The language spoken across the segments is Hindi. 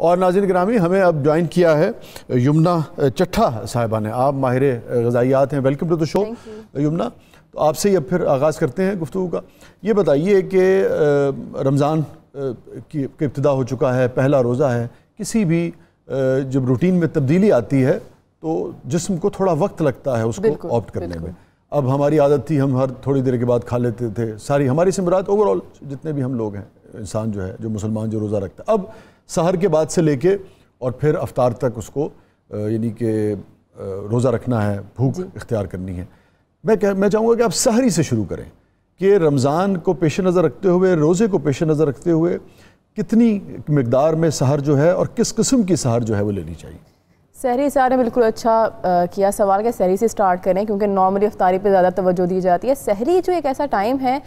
और नाजिन ग्रामी हमें अब ज्वाइन किया है यमुना चट्ठा साहिबा ने आप माहिर गजाइयात हैं welcome to the show Yamuna तो आपसे ही अब फिर आगाज़ करते हैं गुफ्तु का ये बताइए कि रमज़ान की इब्तदा हो चुका है पहला रोज़ा है किसी भी जब रूटीन में तब्दीली आती है तो जिसम को थोड़ा वक्त लगता है उसको ऑप्ट करने में अब हमारी आदत थी हम हर थोड़ी देर के बाद खा लेते थे सारी हमारी सिमरात ओवरऑल जितने भी हम लोग हैं इंसान जो है जो मुसलमान जो रोज़ा रखता है अब सहर के बाद से लेके और फिर अवतार तक उसको यानी कि रोज़ा रखना है भूख इख्तियार करनी है मैं कह मैं चाहूँगा कि आप सहरी से शुरू करें कि रमज़ान को पेश नज़र रखते हुए रोज़े को पेश नज़र रखते हुए कितनी मकदार में सहर जो है और किस किस्म की सहर जो है वो लेनी चाहिए सहरी सहार ने बिल्कुल अच्छा आ, किया सवाल क्या सहरी से स्टार्ट करें क्योंकि नॉर्मली अफ्तारी पे ज़्यादा तवज्जो दी जाती है सहरी जो एक ऐसा टाइम है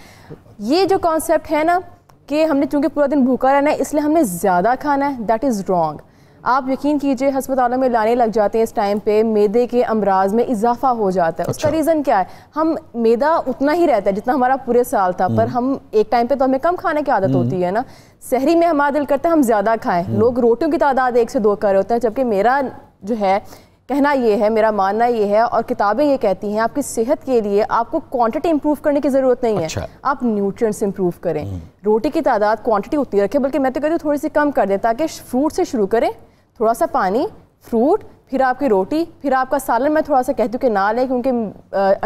ये जो कॉन्सेप्ट है ना कि हमने चूँकि पूरा दिन भूखा रहना है इसलिए हमने ज़्यादा खाना है दैट इज़ रॉन्ग आप यकीन कीजिए हस्पतालों में लाने लग जाते हैं इस टाइम पे मेदे के अमराज में इजाफा हो जाता है अच्छा। उसका रीज़न क्या है हम मेदा उतना ही रहता है जितना हमारा पूरे साल था पर हम्म। हम एक टाइम पे तो हमें कम खाने की आदत होती हम्म। है ना शहरी में हमारा दिल करता है हम ज़्यादा खाएं हम्म। लोग रोटियों की तादाद एक से दो कर होते हैं जबकि मेरा जो है कहना ये है मेरा मानना ये है और किताबें ये कहती हैं आपकी सेहत के लिए आपको क्वांटिटी इंप्रूव करने की ज़रूरत नहीं अच्छा। है आप न्यूट्रिएंट्स इंप्रूव करें हम्म। रोटी की तादाद क्वांटिटी उतनी रखें बल्कि मैं तो कहती हूँ थोड़ी सी कम कर दें ताकि फ्रूट से शुरू करें थोड़ा सा पानी फ्रूट फिर आपकी रोटी फिर आपका सालन मैं थोड़ा सा कहती हूँ कि ना लें क्योंकि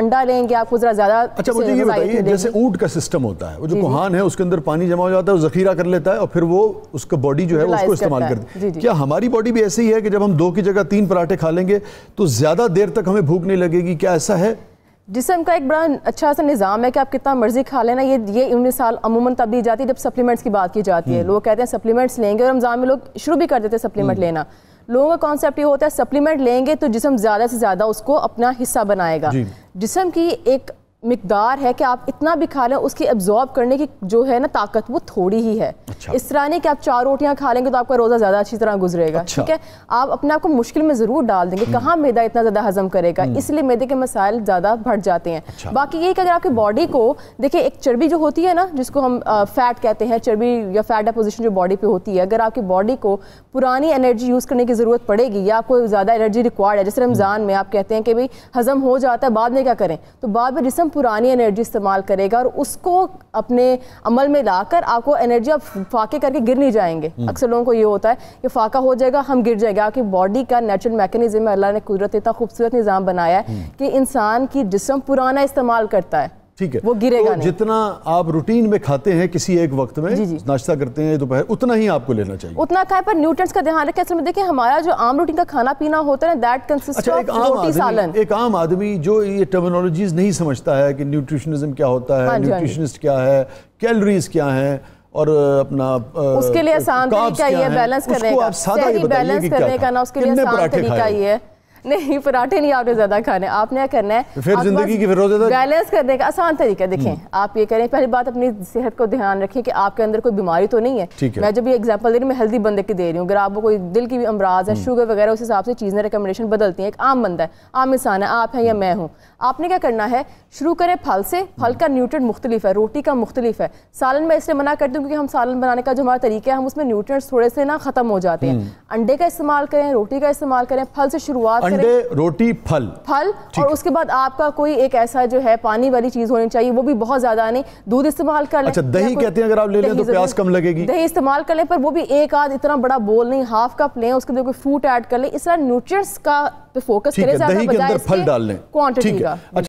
अंडा लेंगे आपको ज़रा ज़्यादा अच्छा मुझे ये बताइए जैसे ऊँट का सिस्टम होता है वो जो कुहान है उसके अंदर पानी जमा हो जाता है वो ज़खीरा कर लेता है और फिर वो उसका बॉडी जो है उसको इस्तेमाल करती है क्या हमारी बॉडी भी ऐसे ही है कि जब हम दो की जगह तीन पराठे खा लेंगे तो ज़्यादा देर तक हमें भूख नहीं लगेगी क्या ऐसा है जिसम का एक बड़ा अच्छा सा निज़ाम है कि आप कितना मर्जी खा लेना ये ये इम्यून साल अमूमन तब दी जाती है जब सप्लीमेंट्स की बात की जाती है हम्म। लोग कहते हैं सप्लीमेंट्स लेंगे और रमज़ान में लोग शुरू भी कर देते हैं सप्लीमेंट हम्म। लेना लोगों का कॉन्सेप्ट ये होता है सप्लीमेंट लेंगे तो जिसम ज़्यादा से ज़्यादा उसको अपना हिस्सा बनाएगा जिसम की एक मकदार है कि आप इतना भी खा लें उसकी एब्जॉर्ब करने की जो है ना ताकत वो थोड़ी ही है अच्छा। इस तरह नहीं कि आप चार रोटियां खा लेंगे तो आपका रोज़ा ज़्यादा अच्छी तरह गुजरेगा अच्छा। ठीक है आप अपने आप को मुश्किल में ज़रूर डाल देंगे हम्म। कहाँ मैदा इतना ज़्यादा हजम करेगा हम्म। इसलिए मैदे के मसाइल ज़्यादा बढ़ जाते हैं अच्छा। बाकी ये कि अगर आपकी बॉडी को देखिए एक चर्बी जो होती है ना जिसको हम फैट कहते हैं चर्बी या फैट अपोजिशन जो बॉडी पर होती है अगर आपकी बॉडी को पुरानी एनर्जी यूज़ करने की ज़रूरत पड़ेगी या आपको ज़्यादा एनर्जी रिक्वायर्ड है जैसे रमज़ान में आप कहते हैं कि भाई हजम हो जाता है बाद में क्या करें तो बाद में जिसम पुरानी एनर्जी इस्तेमाल करेगा और उसको अपने अमल में लाकर आपको एनर्जी आप फाके करके गिर नहीं जाएंगे हम्म। अक्सर लोगों को ये होता है कि फाका हो जाएगा हम गिर जाएंगे आपकी बॉडी का नेचुरल मैकेनिज्म अल्लाह ने कुदरत इतना खूबसूरत निज़ाम बनाया है हम्म। कि इंसान की जिसम पुराना इस्तेमाल करता है ठीक है वो गिरेगा तो नहीं। जितना आप रूटीन में खाते हैं किसी एक वक्त में नाश्ता करते हैं दोपहर उतना ही आपको लेना चाहिए उतना खाए पर न्यूट्रिएंट्स का ध्यान रखें असल में देखिए हमारा जो आम रूटीन का खाना पीना होता है दैट कंसिस्ट अच्छा, एक आम आदमी एक आम आदमी जो ये टर्मिनोलॉजीज नहीं समझता है कि न्यूट्रिशनिज्म क्या होता है न्यूट्रिशनिस्ट हाँ हाँ क्या है कैलोरीज क्या है और अपना उसके लिए आसान तरीका ये बैलेंस करने का सही बैलेंस करने का ना उसके लिए आसान तरीका ये है नहीं पराठे नहीं आपने ज्यादा खाने आपने क्या करना है तो फिर जिंदगी की बैलेंस करने का आसान तरीका देखें हम्म। आप ये करें पहली बात अपनी सेहत को ध्यान रखें कि आपके अंदर कोई बीमारी तो नहीं है मैं जब ये एग्जाम्पल दे रही हूँ मैं हेल्दी बंदे की दे रही हूँ अगर आपको कोई दिल की भी अमराज है शुगर हम्म। वगैरह उस हिसाब से चीज़ें रिकमेंडेशन बदलती है एक आम बंदा है आम इंसान है आप है या मैं हूँ आपने क्या करना है शुरू करें फल से फल हम्म। का न्यूट्रेंट मुख्तलिफ है रोटी का मुख्तलिफ है सालन में इसलिए मना करती हूँ क्योंकि हम सालन बनाने का जो हमारा तरीका है हम उसमें न्यूट्रेंट्स थोड़े से ना खत्म हो जाते हैं अंडे का इस्तेमाल करें रोटी का इस्तेमाल करें फल से शुरुआत अंडे रोटी फल फल और उसके बाद आपका कोई एक ऐसा जो है पानी वाली चीज होनी चाहिए वो भी बहुत ज्यादा नहीं दूध इस्तेमाल कर अच्छा दही कहते हैं अगर आप ले लें तो प्यास कम लगेगी दही इस्तेमाल कर लें पर वो भी एक आध इतना बड़ा बोल नहीं हाफ कप लें उसके अंदर कोई फ्रूट ऐड कर लें इस तरह न्यूट्रिय का फोकस करें ज्यादा फल डाल लें क्वान्टिटी का अच्छा,